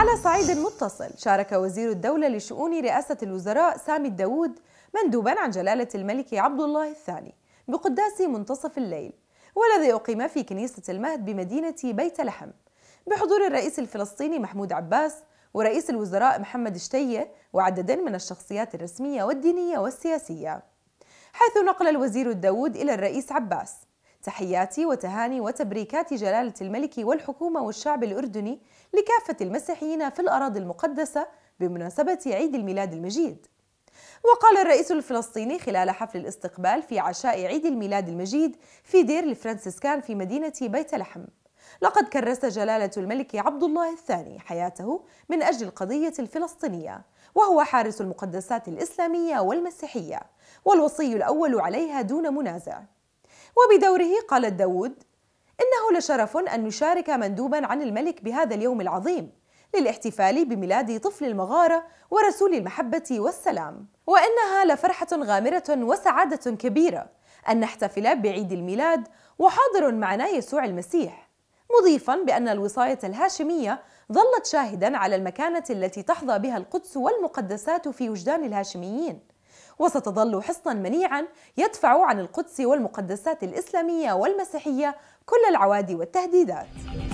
على صعيد متصل شارك وزير الدولة لشؤون رئاسة الوزراء سامي الداوود مندوبا عن جلالة الملك عبد الله الثاني بقداس منتصف الليل والذي أقيم في كنيسة المهد بمدينة بيت لحم بحضور الرئيس الفلسطيني محمود عباس ورئيس الوزراء محمد شتية وعدد من الشخصيات الرسمية والدينية والسياسية حيث نقل الوزير الداود إلى الرئيس عباس تحياتي وتهاني وتبريكات جلالة الملك والحكومة والشعب الأردني لكافة المسيحيين في الأراضي المقدسة بمناسبة عيد الميلاد المجيد وقال الرئيس الفلسطيني خلال حفل الاستقبال في عشاء عيد الميلاد المجيد في دير الفرنسيسكان في مدينة بيت لحم لقد كرس جلالة الملك عبد الله الثاني حياته من أجل القضية الفلسطينية وهو حارس المقدسات الإسلامية والمسيحية والوصي الأول عليها دون منازع وبدوره قالت داود إنه لشرف أن نشارك مندوبا عن الملك بهذا اليوم العظيم للاحتفال بميلاد طفل المغارة ورسول المحبة والسلام وإنها لفرحة غامرة وسعادة كبيرة أن نحتفل بعيد الميلاد وحاضر معنا يسوع المسيح مضيفا بأن الوصاية الهاشمية ظلت شاهدا على المكانة التي تحظى بها القدس والمقدسات في وجدان الهاشميين وستظل حصنا منيعا يدفع عن القدس والمقدسات الإسلامية والمسيحية كل العوادي والتهديدات